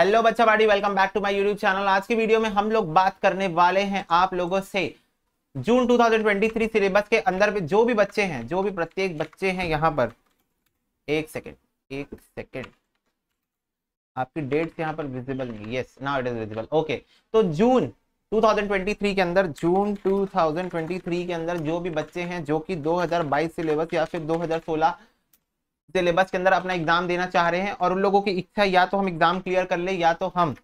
Hello बच्चा बाड़ी welcome back to my YouTube channel आज की वीडियो में हम लोग बात करने वाले हैं आप लोगों से जून 2023 सिलेबस के अंदर भी जो भी बच्चे हैं जो भी प्रत्येक बच्चे हैं यहाँ पर एक सेकेंड एक सेकेंड आपकी डेट्स यहाँ पर विजिबल नहीं yes now it is visible okay तो जून 2023 के अंदर जून 2023 के अंदर जो भी बच्चे हैं जो कि 2022 सिलेबस या फिर 2016 सिलेबस के अंदर अपना एग्जाम देना चाह रहे हैं और उन लोगों की इच्छा या तो हम एग्जाम क्लियर कर ले या तो हम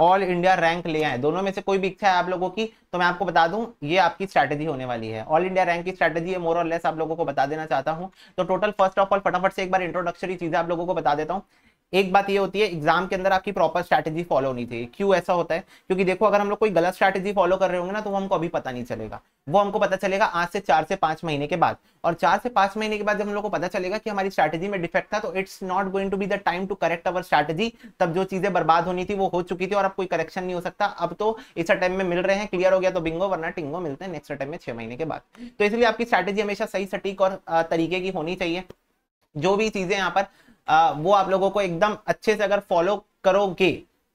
ऑल इंडिया रैंक ले आए दोनों में से कोई भी इच्छा है आप लोगों की तो मैं आपको बता दूं ये आपकी स्ट्रैटेजी होने वाली है ऑल इंडिया रैंक की स्ट्रैटेजी है मोर और लेस आप लोगों को बता देना चाहता हूं तो टोटल फर्स्ट ऑफ ऑल फटाफट से एक बार इंट्रोडक्शन चीजें आप लोगों को बता देता हूं एक बात ये होती है एग्जाम के अंदर आपकी प्रॉपर स्ट्रैटेजी फॉलो होनी थी क्यों ऐसा होता है क्योंकि देखो अगर हम लोग कोई गलत स्ट्रैटेजी फॉलो कर रहे होंगे ना तो वो हमको अभी पता नहीं चलेगा वो हमको पता चलेगा आज से चार से पांच महीने के बाद और चार से पांच महीने के बाद जब हम लोग को पता चलेगा कि हमारी स्ट्रैटेजी में डिफेक्ट था तो it's not going to be the time to correct our strategy तब जो चीजें बर्बाद होनी थी वो हो चुकी थी और अब कोई करेक्शन नहीं हो सकता अब तो इस टाइम में मिल रहे हैं क्लियर हो गया तो बिंगो वरना टिंगो मिलते हैं नेक्स्ट टाइम में छह महीने के बाद तो इसलिए आपकी स्ट्रैटेजी हमेशा सही सटीक और तरीके की होनी चाहिए जो भी चीजें यहाँ पर वो आप लोगों को एकदम अच्छे से अगर फॉलो करोगे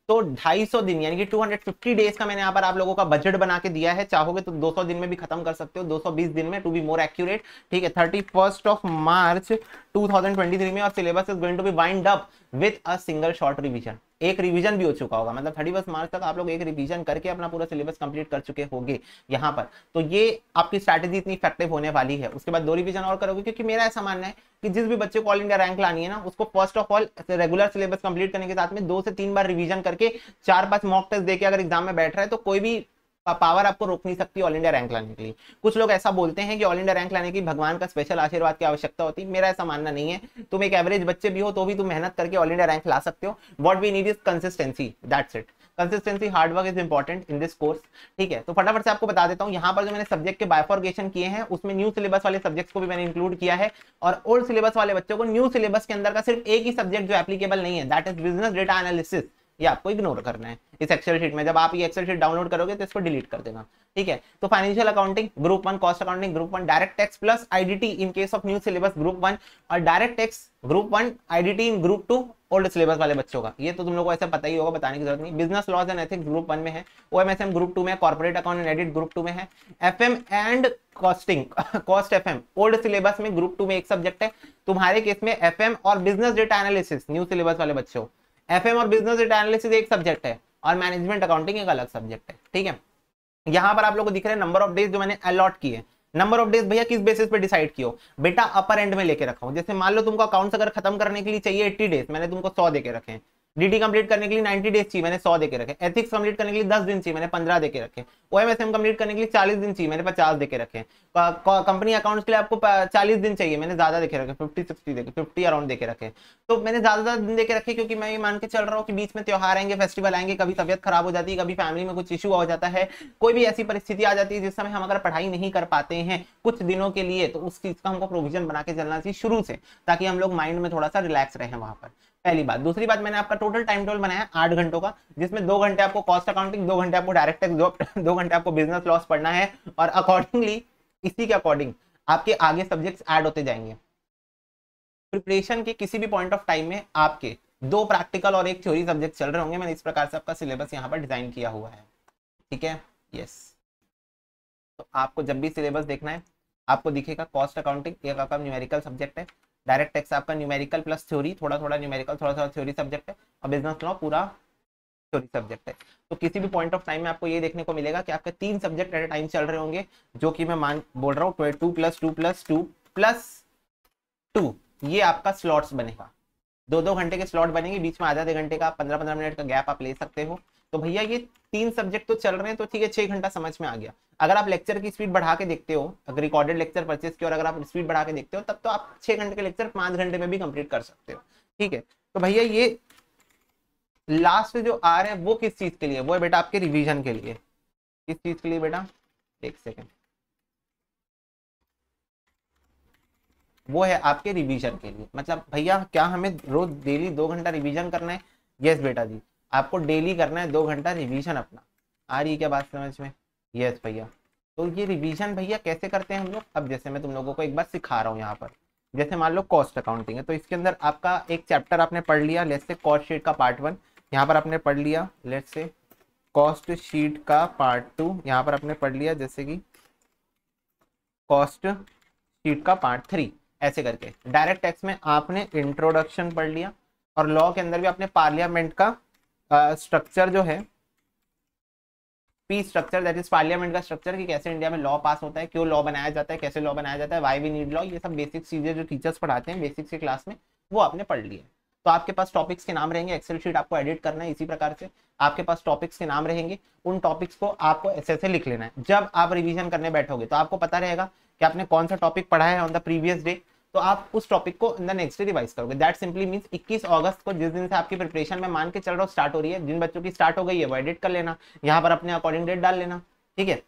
तो 250 दिन यानी कि 250 डेज का मैंने यहाँ पर आप लोगों का बजट बना के दिया है चाहोगे तो 200 दिन में भी खत्म कर सकते हो 220 दिन में टू बी मोर एक्यूरेट ठीक है थर्टी फर्स्ट ऑफ मार्च 2023 में और syllabus is going to be wind up with a single short revision एक रिवीजन भी हो चुका होगा मतलब थर्टी फर्स्ट मार्च तक आप लोग एक रिवीजन करके अपना पूरा सिलेबस कंप्लीट कर चुके होंगे यहाँ पर तो ये आपकी स्ट्रैटेजी इतनी इफेक्टिव होने वाली है उसके बाद दो रिवीजन और करोगे क्योंकि मेरा ऐसा मानना है कि जिस भी बच्चे को ऑल इंडिया रैंक लानी है ना उसको first of all regular syllabus complete करने के साथ में दो से तीन बार रिवीजन करके चार पांच मॉक टेस्ट देकर अगर एग्जाम में बैठ रहा है तो कोई भी पावर आपको रोक नहीं सकती ऑल इंडिया रैंक लाने के लिए कुछ लोग ऐसा बोलते हैं कि ऑल इंडिया रैंक लाने की भगवान का स्पेशल आशीर्वाद की आवश्यकता होती मेरा ऐसा मानना नहीं है तुम एक एवरेज बच्चे भी हो तो भी तुम मेहनत करके ऑल इंडिया रैंक ला सकते हो what we need is consistency that's it consistency hard work is important in this course ठीक है तो फटाफट से आपको बता देता हूँ यहाँ पर जो मैंने सब्जेक्ट के बायफॉर्गेशन किए हैं उसमें न्यू सिलेबस वाले सब्जेक्ट्स को भी मैंने इंक्लूड किया है और ओल्ड सिलेबस वाले बच्चों को न्यू सिलेबस के अंदर का सिर्फ एक ही सब्जेक्ट जो एप्लीकेबल नहीं है that is business data analysis ये आपको इग्नोर करना है इस एक्सेल शीट में जब आप ये एक्सेल शीट डाउनलोड करोगे तो इसको डिलीट कर देना ठीक है तो financial accounting group one cost accounting group one direct tax plus IDT in case of new syllabus group one और direct tax group one IDT in group two old syllabus वाले बच्चों का ये तो तुम लोगों को ऐसा पता ही होगा बताने की जरूरत नहीं business laws and ethics group one में है O M S M group two में corporate account and audit group two में है F M and costing cost F M old syllabus में ग्रुप टू में एक सब्जेक्ट है तुम्हारे केस में एफ एम और business data analysis new syllabus वाले बच्चों एफ और बिजनेस डेटा एनालिसिस एक सब्जेक्ट है और मैनेजमेंट अकाउंटिंग एक अलग सब्जेक्ट है ठीक है यहाँ पर आप लोगों को दिख रहे हैं नंबर ऑफ डेज जो मैंने अलॉट किए नंबर ऑफ डेज भैया किस बेसिस पे डिसाइड किया बेटा अपर एंड में लेके रखा हूँ जैसे मान लो तुमको अकाउंट्स अगर खत्म करने के लिए चाहिए एट्टी डेज मैंने तुमको सौ देके रखे हैं डीटी कंप्लीट करने के लिए 90 डेज चाहिए मैंने 100 देके रखे एथिक्स कंप्लीट करने के लिए 10 दिन चाहिए मैंने 15 देके रखे ओएमएसएम कंप्लीट करने के लिए 40 दिन चाहिए मैंने 50 देके रखे कंपनी अकाउंट्स के लिए आपको 40 दिन चाहिए मैंने ज्यादा देके रखे 50 60 देखे 50 अराउंड देके रखे तो मैंने ज्यादा ज्यादा दिन देके रखे क्योंकि मैं ये मान के चल रहा हूँ कि बीच में त्यौहार आएंगे फेस्टिवल आएंगे कभी तबियत खराब हो जाती है कभी फैमिली में कुछ इशू हो जाता है कोई भी ऐसी परिस्थिति आ जाती है जिस समय हम अगर पढ़ाई नहीं कर पाते हैं कुछ दिनों के लिए तो उस चीज का हमको प्रोविजन बना के चलना चाहिए शुरू से ताकि हम लोग माइंड में थोड़ा सा रिलैक्स रहे वहां पर पहली बात दूसरी बात मैंने आपका टोटल टाइम टेबल बनाया आठ घंटों का जिसमें दो घंटे आपको कॉस्ट अकाउंटिंग दो घंटे आपको डायरेक्ट टैक्स दो, घंटे आपको बिजनेस लॉस पढ़ना है और अकॉर्डिंगली इसी के अकॉर्डिंग आपके आगे सब्जेक्ट एड होते जाएंगे प्रिपरेशन के किसी भी पॉइंट ऑफ टाइम में आपके दो प्रैक्टिकल और एक थ्योरी सब्जेक्ट चल रहे होंगे मैंने इस प्रकार से आपका सिलेबस यहाँ पर डिजाइन किया हुआ है ठीक है यस तो आपको जब भी सिलेबस देखना है आपको दिखेगा कॉस्ट अकाउंटिंग एक आपका न्यूमेरिकल सब्जेक्ट है डायरेक्ट टैक्स आपका न्यूमेरिकल प्लस थ्योरी थोड़ा थोड़ा न्यूमेरिकल थोड़ा थोड़ा थ्योरी सब्जेक्ट है और बिजनेस लॉ पूरा थ्योरी सब्जेक्ट है तो किसी भी पॉइंट ऑफ टाइम में आपको ये देखने को मिलेगा कि आपके तीन सब्जेक्ट एट ए टाइम चल रहे होंगे जो कि मैं मान बोल रहा हूँ two plus two plus two plus two ये आपका स्लॉट्स बनेगा दो दो घंटे के स्लॉट बनेंगे बीच में आधा आधे घंटे का पंद्रह पंद्रह मिनट का गैप आप ले सकते हो तो भैया ये तीन सब्जेक्ट तो चल रहे हैं तो ठीक है छह घंटा समझ में आ गया अगर आप लेक्चर की स्पीड बढ़ा के देखते हो अगर रिकॉर्डेड लेक्चर परचेज की और अगर आप स्पीड बढ़ा के देखते हो तब तो आप छह घंटे के लेक्चर पांच घंटे में भी कंप्लीट कर सकते हो ठीक है तो भैया ये लास्ट जो आ रहे हैं वो किस चीज के लिए वो है बेटा आपके रिविजन के लिए किस चीज के लिए बेटा एक सेकेंड वो है आपके रिवीजन के लिए मतलब भैया क्या हमें रोज डेली दो घंटा रिवीजन करना है यस बेटा जी आपको डेली करना है दो घंटा रिवीजन अपना आ रही है क्या बात समझ में यस भैया तो ये रिवीजन भैया कैसे करते हैं हम लोग अब जैसे मैं तुम लोगों को एक बार सिखा रहा हूँ यहाँ पर जैसे मान लो कॉस्ट अकाउंटिंग है तो इसके अंदर आपका एक चैप्टर आपने पढ़ लिया लेट से कॉस्ट शीट का पार्ट वन यहाँ पर आपने पढ़ लिया लेट से कॉस्ट शीट का पार्ट टू यहाँ पर आपने पढ़ लिया जैसे कि कॉस्ट शीट का पार्ट थ्री ऐसे करके डायरेक्ट टैक्स में आपने इंट्रोडक्शन पढ़ लिया और लॉ के अंदर भी आपने पार्लियामेंट का स्ट्रक्चर जो है P structure that is parliament का स्ट्रक्चर कि कैसे इंडिया में लॉ पास होता है क्यों लॉ बनाया जाता है कैसे लॉ बनाया जाता है वाई वी नीड लॉ ये सब बेसिक चीजें जो टीचर्स पढ़ाते हैं बेसिक्स की क्लास में वो आपने पढ़ लिया तो आपके पास टॉपिक्स के नाम रहेंगे एक्सेल शीट आपको एडिट करना है इसी प्रकार से आपके पास टॉपिक्स के नाम रहेंगे उन टॉपिक्स को आपको ऐसे ऐसे लिख लेना है जब आप रिविजन करने बैठोगे तो आपको पता रहेगा कि आपने कौन सा टॉपिक पढ़ा है ऑन द प्रीवियस डे तो आप उस टॉपिक को in the next day revise करोगे दैट सिंपली मीन्स 21 अगस्त को जिस दिन से आपकी प्रिपरेशन में मान के चल रहा हूँ स्टार्ट हो रही है जिन बच्चों की स्टार्ट हो गई है वो एडिट कर लेना यहाँ पर अपने अकॉर्डिंग डेट डाल लेना ठीक है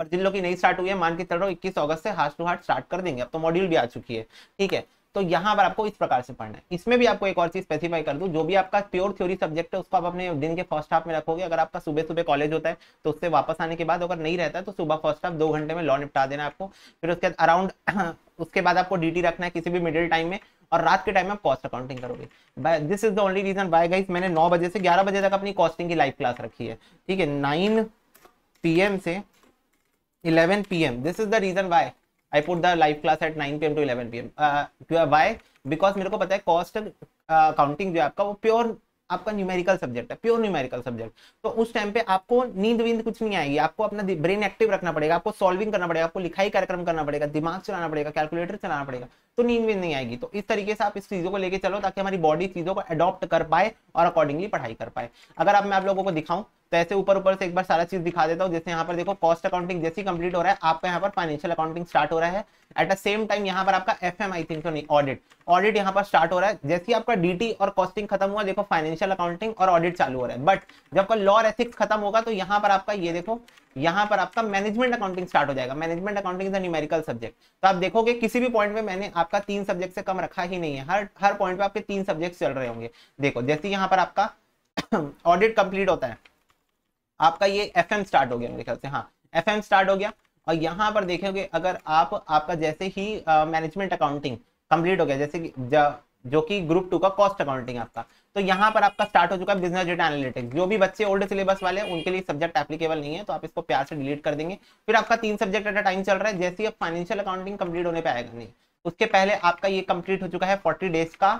और जिन लोगों की नहीं स्टार्ट हुई है मान के चल रहा हूँ इक्कीस अगस्त से हार्ट टू हार्ट स्टार्ट कर देंगे अब तो मॉड्यूल भी आ चुकी है ठीक है तो यहाँ पर आपको इस प्रकार से पढ़ना है इसमें भी आपको एक और चीज स्पेसिफाई कर दू जो भी आपका प्योर थ्योरी सब्जेक्ट है उसको आप अपने दिन के फर्स्ट हाफ में रखोगे अगर आपका सुबह सुबह कॉलेज होता है तो उससे वापस आने के बाद अगर नहीं रहता है तो सुबह फर्स्ट हाफ दो घंटे में लॉ निपटा देना आपको फिर उसके बाद अराउंड उसके बाद आपको डीटी रखना है किसी भी मिडिल टाइम में और रात के टाइम में आप कॉस्ट अकाउंटिंग करोगे this is the only reason by guys मैंने नौ बजे से ग्यारह बजे तक अपनी कॉस्टिंग की लाइव क्लास रखी है ठीक है नाइन पीएम से eleven P this is the reason by I put the live class at nine P M to eleven P M क्यों वाई बिकॉज मेरे को पता है कॉस्ट अकाउंटिंग uh, जो है आपका वो प्योर आपका न्यूमेरिकल सब्जेक्ट है प्योर न्यूमेरिकल सब्जेक्ट तो उस टाइम पे आपको नींद वींद कुछ नहीं आएगी आपको अपना ब्रेन एक्टिव रखना पड़ेगा आपको सॉल्विंग करना पड़ेगा आपको लिखाई कार्यक्रम करना पड़ेगा दिमाग चलाना पड़ेगा कैलकुलेटर चलाना पड़ेगा तो नींद वींद नहीं आएगी तो इस तरीके से आप इस चीजों को लेकर चलो ताकि हमारी बॉडी चीजों को अडॉप्ट कर पाए और अकॉर्डिंगली पढ़ाई कर पाए अगर आप मैं आप लोगों को दिखाऊं तो ऐसे ऊपर ऊपर से एक बार सारा चीज दिखा देता हूँ जैसे यहाँ पर देखो कॉस्ट अकाउंटिंग जैसे कंप्लीट हो रहा है आपका यहाँ पर फाइनेंशियल अकाउंटिंग स्टार्ट हो रहा है एट द सेम टाइम यहाँ पर आपका एफ एम आई थिंक नहीं ऑडिट ऑडिट यहाँ पर स्टार्ट हो रहा है जैसे ही आपका डीटी और कॉस्टिंग खत्म हुआ देखो फाइनेंशियल अकाउंटिंग और ऑडिट चालू हो रहा है बट जब आपका लॉर एथिक्स खत्म होगा तो यहाँ पर आपका ये देखो यहाँ पर आपका मैनेजमेंट अकाउंटिंग स्टार्ट हो जाएगा management accounting is a numerical subject तो आप देखोगे किसी भी पॉइंट में मैंने आपका तीन सब्जेक्ट से कम रखा ही नहीं है हर हर पॉइंट पे आपके तीन सब्जेक्ट चल रहे होंगे देखो जैसे यहाँ पर आपका ऑडिट कंप्लीट होता है आपका ये एफ स्टार्ट हो गया मेरे ख्याल से हाँ एफ स्टार्ट हो गया और यहाँ पर देखेंगे अगर आप आपका जैसे ही मैनेजमेंट अकाउंटिंग कंप्लीट हो गया जैसे कि जो कि ग्रुप टू का कॉस्ट अकाउंटिंग आपका तो यहाँ पर आपका स्टार्ट हो चुका है बिजनेस डेटा एनालिटिक्स जो भी बच्चे ओल्ड सिलेबस वाले हैं उनके लिए सब्जेक्ट एप्लीकेबल नहीं है तो आप इसको प्यार से डिलीट कर देंगे फिर आपका तीन सब्जेक्ट एट टाइम चल रहा है जैसे ही आप फाइनेंशियल अकाउंटिंग कंप्लीट होने पर आएगा नहीं उसके पहले आपका ये कंप्लीट हो चुका है फोर्टी डेज का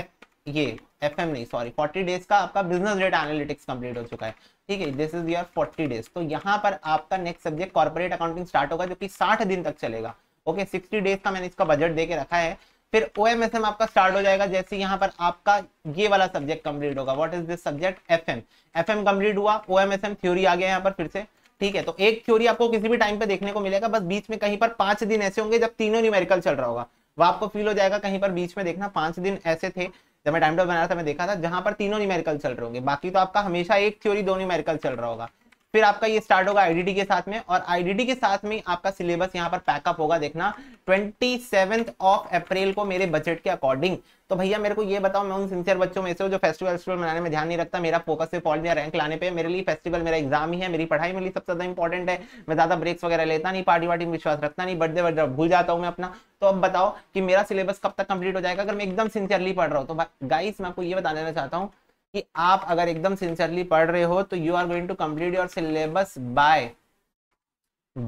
एफ ये एफ नहीं सॉरी फोर्टी डेज का आपका बिजनेस डेटा एनालिटिक्स कंप्लीट हो चुका है ठीक है this is your forty days तो यहाँ पर आपका next subject corporate accounting start होगा जो कि साठ दिन तक चलेगा ओके सिक्सटी डेज का मैंने इसका बजट देके रखा है फिर ओ एम एस एम आपका स्टार्ट हो जाएगा जैसे यहाँ पर आपका ये वाला सब्जेक्ट कंप्लीट होगा what is this subject F M F M complete हुआ O M S M theory आ गया यहाँ पर फिर से ठीक है तो एक थ्योरी आपको किसी भी टाइम पे देखने को मिलेगा बस बीच में कहीं पर पांच दिन ऐसे होंगे जब तीनों न्यूमेरिकल चल रहा होगा वो आपको फील हो जाएगा कहीं पर बीच में देखना पांच दिन ऐसे थे जब मैं टाइम टेबल बना रहा था मैं देखा था जहां पर तीनों न्यूमेरिकल चल रहे होंगे बाकी तो आपका हमेशा एक थ्योरी दो न्यूमेरिकल चल रहा होगा फिर आपका ये स्टार्ट होगा आईडीटी के साथ में और आईडीटी के साथ में आपका सिलेबस यहाँ पर पैकअप होगा देखना ट्वेंटी ऑफ अप्रैल को मेरे बजट के अकॉर्डिंग तो भैया मेरे को ये बताओ मैं उन सिंसियर बच्चों में से जो फेस्टिवल फेस्टिवल मनाने में ध्यान नहीं रखता मेरा फोकस सिर्फ ऑल इंडिया रैंक लाने पे मेरे लिए फेस्टिवल मेरा एग्जाम ही है मेरी पढ़ाई मेरे लिए सबसे ज्यादा इंपॉर्टेंट है मैं ज्यादा ब्रेक्स वगैरह लेता नहीं पार्टी वार्टी में विश्वास रखता नहीं बर्थडे वर्डे भूल जाता हूँ मैं अपना तो अब बताओ कि मेरा सिलेबस कब तक कंप्लीट हो जाएगा अगर मैं एकदम सिंसियरली पढ़ रहा हूँ तो गाइस मैं आपको ये बता देना चाहता हूँ कि आप अगर एकदम सिंसियरली पढ़ रहे हो तो you are going to complete your syllabus by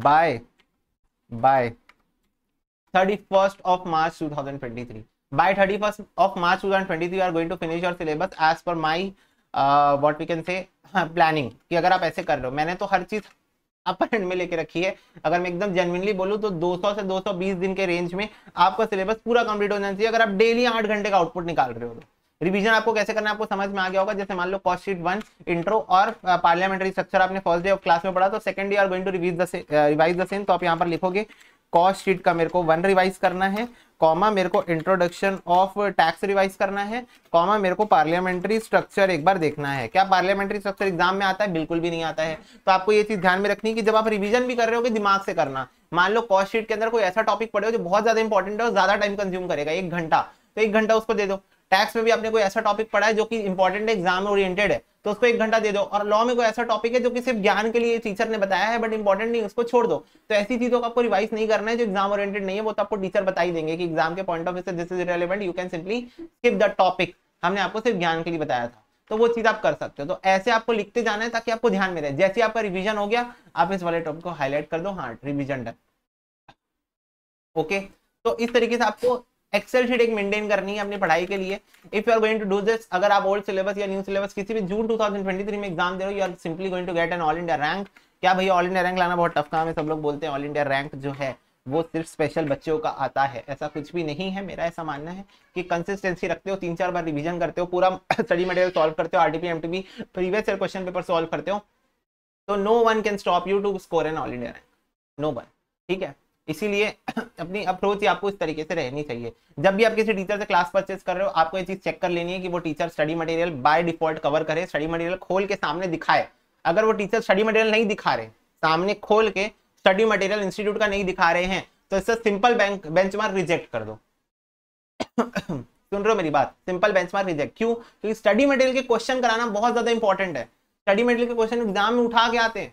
by by thirty first of March two thousand twenty three by 31st of march 2023 you are going to finish your syllabus as per my uh, what we can say planning कि अगर आप ऐसे कर रहे हो मैंने तो हर चीज अपर एंड में लेके रखी है अगर मैं एकदम जेनविनली बोलूँ तो 200 से 220 दिन के रेंज में आपका सिलेबस पूरा कंप्लीट हो जाना चाहिए अगर आप डेली आठ घंटे का आउटपुट निकाल रहे हो तो रिवीजन आपको कैसे करना है आपको समझ में आ गया होगा जैसे मान लो कॉस्ट शीट वन इंट्रो और पार्लियामेंट्री स्ट्रक्चर आपने फर्स्ट डे ऑफ क्लास में पढ़ा तो second day are going to revise the revise the same तो आप यहाँ पर लिखोगे कॉस्ट शीट का मेरे को वन रिवाइज करना है कॉमा मेरे को इंट्रोडक्शन ऑफ टैक्स रिवाइज करना है कॉमा मेरे को पार्लियामेंट्री स्ट्रक्चर एक बार देखना है क्या पार्लियामेंट्री स्ट्रक्चर एग्जाम में आता है बिल्कुल भी नहीं आता है तो आपको ये चीज ध्यान में रखनी कि जब आप रिवीजन भी कर रहे हो कि दिमाग से करना मान लो कॉस्ट शीट के अंदर कोई ऐसा टॉपिक पढ़े हो जो बहुत ज्यादा इंपॉर्टेंट है और ज्यादा टाइम कंज्यूम करेगा एक घंटा तो एक घंटा उसको दे दो टैक्स में भी आपने कोई ऐसा टॉपिक पढ़ा है जो कि इंपॉर्टेंट एग्जाम ओरिएंटेड है तो उसको एक घंटा दे दो और लॉ में कोई ऐसा टॉपिक है जो कि सिर्फ ज्ञान के लिए टीचर ने बताया है बट इंपॉर्टेंट नहीं उसको छोड़ दो तो ऐसी चीजों को आपको रिवाइज नहीं करना है जो एग्जाम ओरिएंटेड नहीं है वो तो आपको टीचर बताई देंगे कि एग्जाम के पॉइंट ऑफ व्यू से this is relevant you can simply skip the topic हमने आपको सिर्फ ज्ञान के लिए बताया था तो वो चीज आप कर सकते हो तो ऐसे आपको लिखते जाना है ताकि आपको ध्यान में रहे जैसे आपका रिविजन हो गया आप इस वाले टॉपिक को हाईलाइट कर दो हाँ रिविजन डन ओके तो इस तरीके से आपको एक्सेल शीट एक मेंटेन करनी है अपनी पढ़ाई के लिए if you are going to do this अगर आप ओल्ड सिलेबस या न्यू सिलेबस किसी भी जून 2023 में एग्जाम दे रहे हो you are simply going to get an all India rank क्या भैया ऑल इंडिया रैंक लाना बहुत टफ काम है सब लोग बोलते हैं ऑल इंडिया रैंक जो है वो सिर्फ स्पेशल बच्चों का आता है ऐसा कुछ भी नहीं है मेरा ऐसा मानना है कि कंसिस्टेंसी रखते हो तीन चार बार रिवीजन करते हो पूरा स्टडी मटेरियल सॉल्व करते हो RTP MTP previous year question paper solve करते हो तो no one can stop you to score an all India rank no one ठीक है इसीलिए अपनी अप्रोच आपको इस तरीके से रहनी चाहिए जब भी आप किसी टीचर से क्लास परचेज कर रहे हो आपको ये चीज चेक कर लेनी है कि वो teacher study material by default cover करे स्टडी मटेरियल खोल के सामने दिखाए अगर वो टीचर स्टडी मटेरियल नहीं दिखा रहे सामने खोल के स्टडी मटेरियल इंस्टीट्यूट का नहीं दिखा रहे हैं तो इससे सिंपल बैंक बेंच रिजेक्ट कर दो सुन रहे हो मेरी बात सिंपल बेंच रिजेक्ट क्यों क्योंकि स्टडी मटेरियल के क्वेश्चन कराना बहुत ज्यादा इंपॉर्टेंट है स्टडी मटेरियल के क्वेश्चन एग्जाम में उठा के आते हैं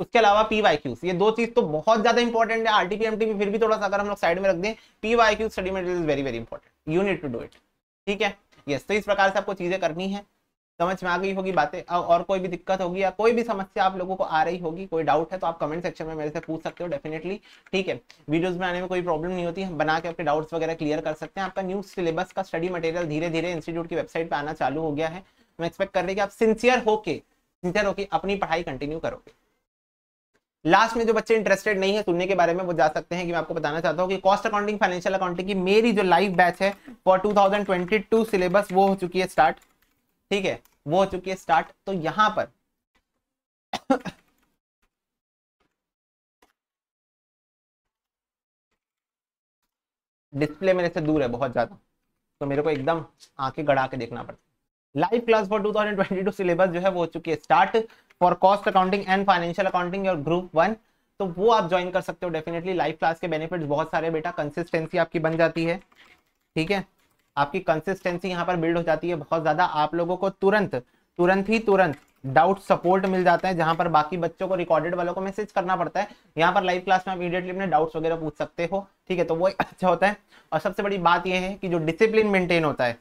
उसके अलावा पी वाई क्यूज ये दो चीज तो बहुत ज्यादा इंपॉर्टेंट है आरटीपी एमटीपी फिर भी थोड़ा सा अगर हम लोग साइड में रख दें P Y Q study material is very very important you need to do it ठीक है यस तो इस प्रकार से आपको चीजें करनी है समझ में आ गई होगी बातें और कोई भी दिक्कत होगी या कोई भी समस्या आप लोगों को आ रही होगी कोई डाउट है तो आप कमेंट सेक्शन में मेरे से पूछ सकते हो डेफिनेटली ठीक है वीडियोस में आने में कोई प्रॉब्लम नहीं होती हम बना के आपके डाउट्स वगैरह क्लियर कर सकते हैं आपका न्यू सिलेबस का स्टडी मटेरियल धीरे धीरे इंस्टीट्यूट की वेबसाइट पर आना चालू हो गया है मैं एक्सपेक्ट कर रही कि आप सिंसियर होकर सिंसियर होकर अपनी पढ़ाई कंटिन्यू करोगे लास्ट में जो बच्चे इंटरेस्टेड नहीं है सुनने के बारे में वो जा सकते हैं कि मैं आपको बताना चाहता हूँ कि कॉस्ट अकाउंटिंग फाइनेंशियल अकाउंटिंग की मेरी जो लाइव बैच है फॉर 2022 सिलेबस वो हो चुकी है स्टार्ट ठीक है वो हो चुकी है स्टार्ट तो यहां पर डिस्प्ले मेरे से दूर है बहुत ज्यादा तो मेरे को एकदम आके गड़ा के देखना पड़ता लाइव क्लास फॉर 2022 सिलेबस जो है वो हो चुकी है start for cost accounting and financial accounting और ग्रुप वन तो वो आप ज्वाइन कर सकते हो डेफिनेटली लाइव क्लास के बेनिफिट्स बहुत सारे बेटा कंसिस्टेंसी आपकी बन जाती है ठीक है आपकी कंसिस्टेंसी यहाँ पर बिल्ड हो जाती है बहुत ज़्यादा आप लोगों को तुरंत तुरंत ही तुरंत डाउट सपोर्ट मिल जाता है जहां पर बाकी बच्चों को रिकॉर्डेड वालों को मैसेज करना पड़ता है यहाँ पर लाइव क्लास में आप इमीडिएटली अपने डाउट्स वगैरह पूछ सकते हो ठीक है तो वो अच्छा होता है और सबसे बड़ी बात यह है कि जो डिसिप्लिन मेंटेन होता है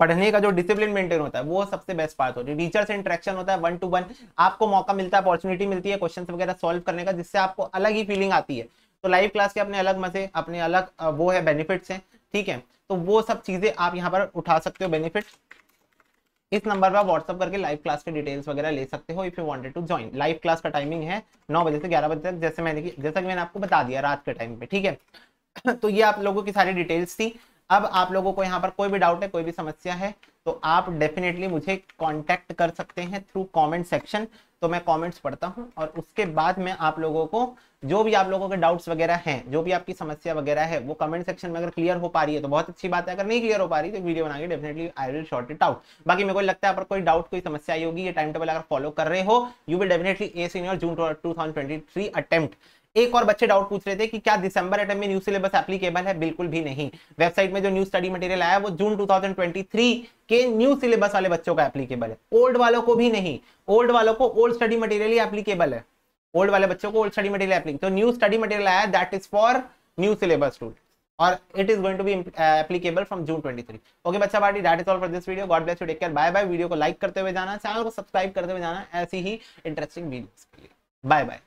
पढ़ने का जो डिसिप्लिन मेंटेन होता है वो सबसे बेस्ट पार्ट होती है टीचर से इंटरेक्शन होता है वन टू वन आपको मौका मिलता है अपॉर्चुनिटी मिलती है क्वेश्चन वगैरह सॉल्व करने का जिससे आपको अलग ही फीलिंग आती है तो लाइव क्लास के अपने अलग मजे अपने अलग वो है बेनिफिट्स हैं ठीक है तो वो सब चीजें आप यहाँ पर उठा सकते हो बेनिफिट इस नंबर पर व्हाट्सअप करके लाइव क्लास के डिटेल्स वगैरह ले सकते हो if you wanted to join live class का टाइमिंग है नौ बजे से ग्यारह बजे तक जैसे मैंने जैसा कि मैंने आपको बता दिया रात के टाइम पे ठीक है तो ये आप लोगों की सारी डिटेल्स थी अब आप लोगों को यहाँ पर कोई भी डाउट है कोई भी समस्या है तो आप डेफिनेटली मुझे कांटेक्ट कर सकते हैं थ्रू कॉमेंट सेक्शन तो मैं कॉमेंट्स पढ़ता हूँ और उसके बाद मैं आप लोगों को जो भी आप लोगों के डाउट्स वगैरह हैं जो भी आपकी समस्या वगैरह है वो कमेंट सेक्शन में अगर क्लियर हो पा रही है तो बहुत अच्छी बात है अगर नहीं क्लियर हो पा रही तो वीडियो बना के definitely I will short it out बाकी मेरे को लगता है आप कोई डाउट कोई समस्या आई होगी ये टाइम टेबल अगर फॉलो कर रहे हो you will definitely a senior June two thousand twenty three attempt एक और बच्चे डाउट पूछ रहे थे कि क्या दिसंबर अटम में न्यू सिलेबस एप्लीकेबल है बिल्कुल भी नहीं वेबसाइट में जो न्यू स्टडी मटेरियल आया वो जून 2023 के न्यू सिलेबस वाले बच्चों का एप्लीकेबल है ओल्ड वालों को भी नहीं ओल्ड वालों को ओल्ड स्टडी मटेरियल ही एप्लीकेबल है ओल्ड वाले बच्चों को ओल्ड स्टडी मटेरियल एप्लीक तो न्यू स्टडी मटेरियल आया that is for new syllabus too और it is going to be applicable from June 23. Okay बच्चा party that is all for this video God bless you take care bye bye video को like करते हुए जाना channel को subscribe करते हुए जाना ऐसी ही इंटरेस्टिंग वीडियोस के लिए बाय बाय